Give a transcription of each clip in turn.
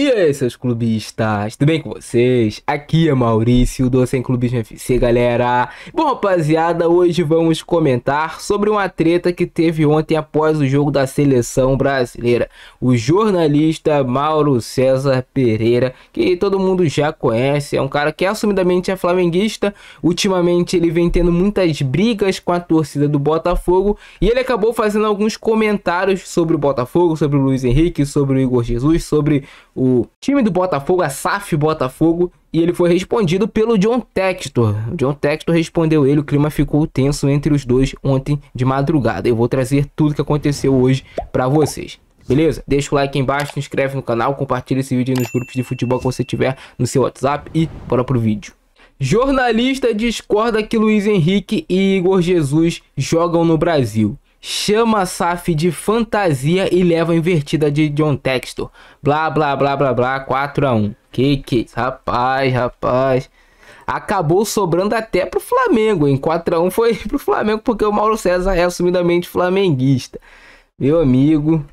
E aí, seus clubistas, tudo bem com vocês? Aqui é Maurício do Sem Clubismo FC, galera. Bom, rapaziada, hoje vamos comentar sobre uma treta que teve ontem após o jogo da seleção brasileira. O jornalista Mauro César Pereira, que todo mundo já conhece, é um cara que assumidamente é flamenguista. Ultimamente ele vem tendo muitas brigas com a torcida do Botafogo e ele acabou fazendo alguns comentários sobre o Botafogo, sobre o Luiz Henrique, sobre o Igor Jesus, sobre o time do Botafogo, a SAF Botafogo, e ele foi respondido pelo John Textor. O John Textor respondeu ele, o clima ficou tenso entre os dois ontem de madrugada. Eu vou trazer tudo que aconteceu hoje para vocês. Beleza? Deixa o like aí embaixo, se inscreve no canal, compartilha esse vídeo nos grupos de futebol que você tiver no seu WhatsApp e bora pro vídeo. Jornalista discorda que Luiz Henrique e Igor Jesus jogam no Brasil chama a SAF de fantasia e leva a invertida de John Textor. Blá, blá, blá, blá, blá, 4x1. Que que... É rapaz, rapaz... Acabou sobrando até pro Flamengo, em 4x1 foi pro Flamengo, porque o Mauro César é assumidamente flamenguista. Meu amigo,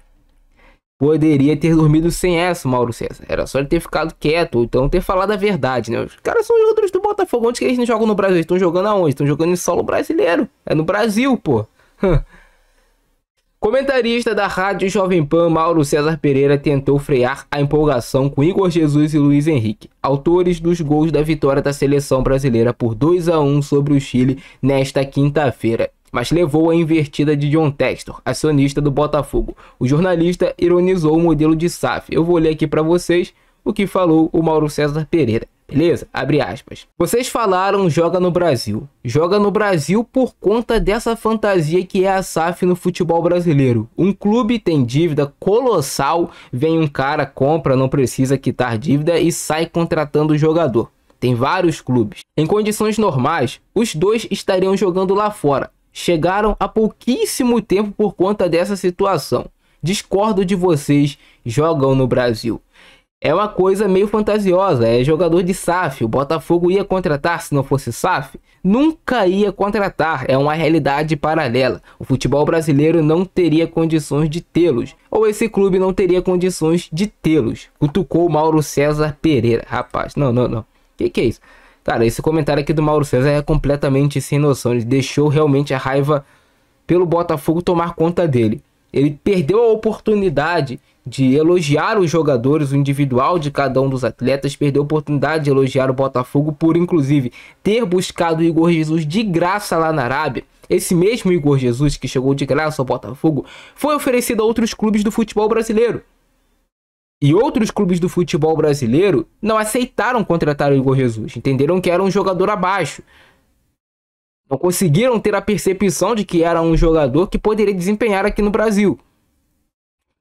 poderia ter dormido sem essa, Mauro César. Era só ele ter ficado quieto, ou então ter falado a verdade, né? Os caras são jogadores do Botafogo. Onde que eles não jogam no Brasil? Eles estão jogando aonde? Estão jogando em solo brasileiro. É no Brasil, pô. Comentarista da Rádio Jovem Pan, Mauro César Pereira tentou frear a empolgação com Igor Jesus e Luiz Henrique, autores dos gols da vitória da seleção brasileira por 2 a 1 sobre o Chile nesta quinta-feira mas levou a invertida de John Textor, acionista do Botafogo. O jornalista ironizou o modelo de SAF. Eu vou ler aqui para vocês o que falou o Mauro César Pereira. Beleza? Abre aspas. Vocês falaram joga no Brasil. Joga no Brasil por conta dessa fantasia que é a SAF no futebol brasileiro. Um clube tem dívida colossal, vem um cara, compra, não precisa quitar dívida e sai contratando o jogador. Tem vários clubes. Em condições normais, os dois estariam jogando lá fora. Chegaram há pouquíssimo tempo por conta dessa situação. Discordo de vocês, jogam no Brasil é uma coisa meio fantasiosa. É jogador de SAF. O Botafogo ia contratar se não fosse SAF? Nunca ia contratar. É uma realidade paralela. O futebol brasileiro não teria condições de tê-los. Ou esse clube não teria condições de tê-los. Cutucou Mauro César Pereira. Rapaz, não, não, não. O que, que é isso? Cara, esse comentário aqui do Mauro César é completamente sem noção. Ele deixou realmente a raiva pelo Botafogo tomar conta dele ele perdeu a oportunidade de elogiar os jogadores, o individual de cada um dos atletas, perdeu a oportunidade de elogiar o Botafogo por inclusive ter buscado o Igor Jesus de graça lá na Arábia. Esse mesmo Igor Jesus que chegou de graça ao Botafogo foi oferecido a outros clubes do futebol brasileiro. E outros clubes do futebol brasileiro não aceitaram contratar o Igor Jesus, entenderam que era um jogador abaixo. Não conseguiram ter a percepção de que era um jogador que poderia desempenhar aqui no Brasil.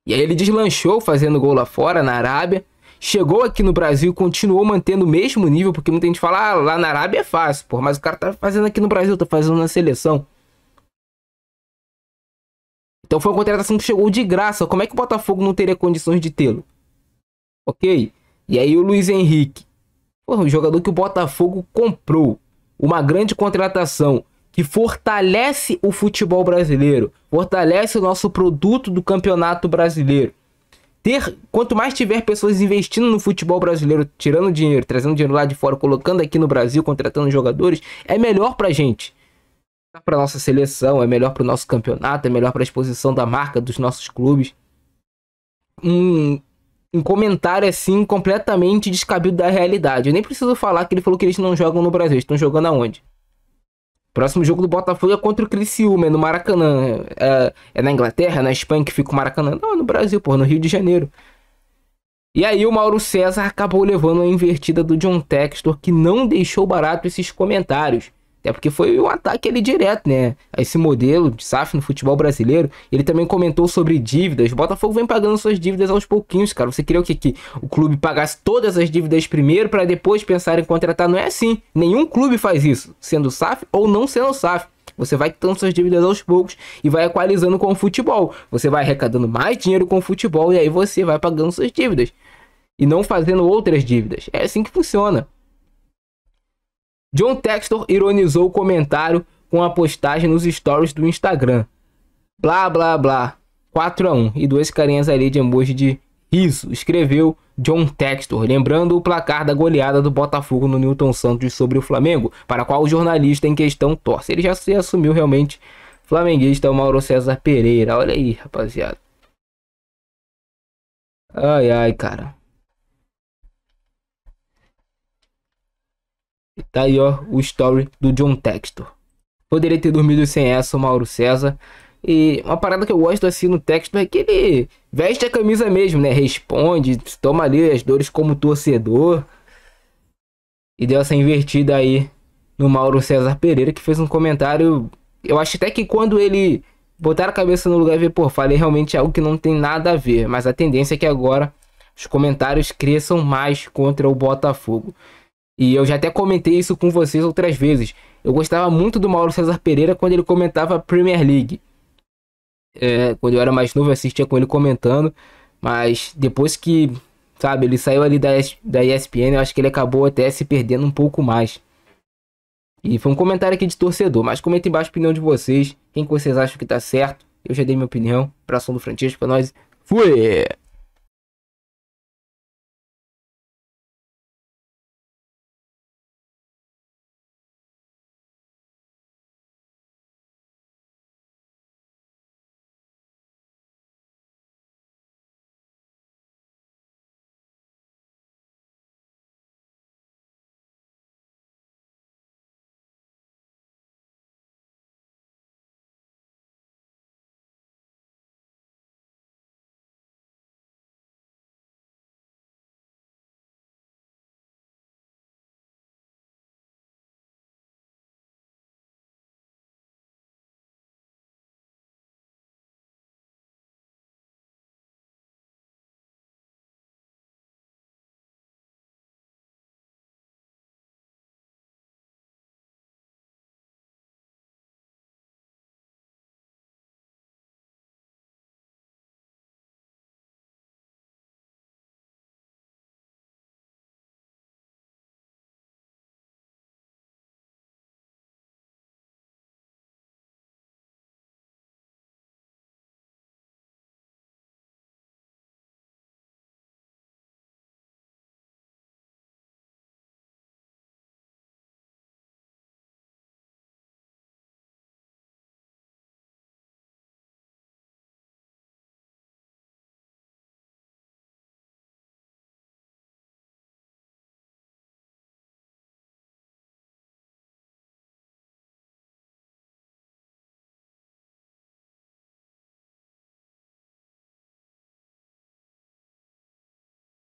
E aí ele deslanchou fazendo gol lá fora, na Arábia. Chegou aqui no Brasil, e continuou mantendo o mesmo nível, porque muita gente fala, ah, lá na Arábia é fácil, pô, mas o cara tá fazendo aqui no Brasil, tá fazendo na seleção. Então foi uma contratação que chegou de graça. Como é que o Botafogo não teria condições de tê-lo? Ok? E aí o Luiz Henrique. Porra, um jogador que o Botafogo comprou uma grande contratação que fortalece o futebol brasileiro, fortalece o nosso produto do campeonato brasileiro. Ter, quanto mais tiver pessoas investindo no futebol brasileiro, tirando dinheiro, trazendo dinheiro lá de fora, colocando aqui no Brasil, contratando jogadores, é melhor pra gente. É para nossa seleção, é melhor para o nosso campeonato, é melhor para a exposição da marca dos nossos clubes um comentário assim completamente descabido da realidade. Eu nem preciso falar que ele falou que eles não jogam no Brasil, estão jogando aonde? Próximo jogo do Botafogo é contra o Criciúma, é no Maracanã. É, é na Inglaterra, é na Espanha que fica o Maracanã. Não, é no Brasil, pô, no Rio de Janeiro. E aí o Mauro César acabou levando a invertida do John Textor, que não deixou barato esses comentários. Até porque foi um ataque ali direto, né? A esse modelo de SAF no futebol brasileiro. Ele também comentou sobre dívidas. O Botafogo vem pagando suas dívidas aos pouquinhos, cara. Você queria o quê? Que o clube pagasse todas as dívidas primeiro para depois pensar em contratar? Não é assim. Nenhum clube faz isso, sendo SAF ou não sendo SAF. Você vai quitando suas dívidas aos poucos e vai equalizando com o futebol. Você vai arrecadando mais dinheiro com o futebol e aí você vai pagando suas dívidas. E não fazendo outras dívidas. É assim que funciona. John Textor ironizou o comentário com a postagem nos stories do Instagram. Blá blá blá. 4 a 1 e dois carinhas ali de emoji de riso, escreveu John Textor, lembrando o placar da goleada do Botafogo no Newton Santos sobre o Flamengo, para qual o jornalista em questão torce. Ele já se assumiu realmente flamenguista, o Mauro César Pereira. Olha aí, rapaziada. Ai ai, cara. Tá aí, ó, o story do John Textor. Poderia ter dormido sem essa, o Mauro César. E uma parada que eu gosto assim no Textor é que ele veste a camisa mesmo, né? Responde, toma ali as dores como torcedor. E deu essa invertida aí no Mauro César Pereira, que fez um comentário. Eu acho até que quando ele botar a cabeça no lugar e ver, pô, falei realmente algo que não tem nada a ver. Mas a tendência é que agora os comentários cresçam mais contra o Botafogo. E eu já até comentei isso com vocês outras vezes. Eu gostava muito do Mauro César Pereira quando ele comentava Premier League. É, quando eu era mais novo, eu assistia com ele comentando. Mas depois que, sabe, ele saiu ali da, da ESPN, eu acho que ele acabou até se perdendo um pouco mais. E foi um comentário aqui de torcedor, mas comenta embaixo a opinião de vocês. Quem que vocês acham que tá certo? Eu já dei minha opinião. Pração do Francisco, pra nós. Fui!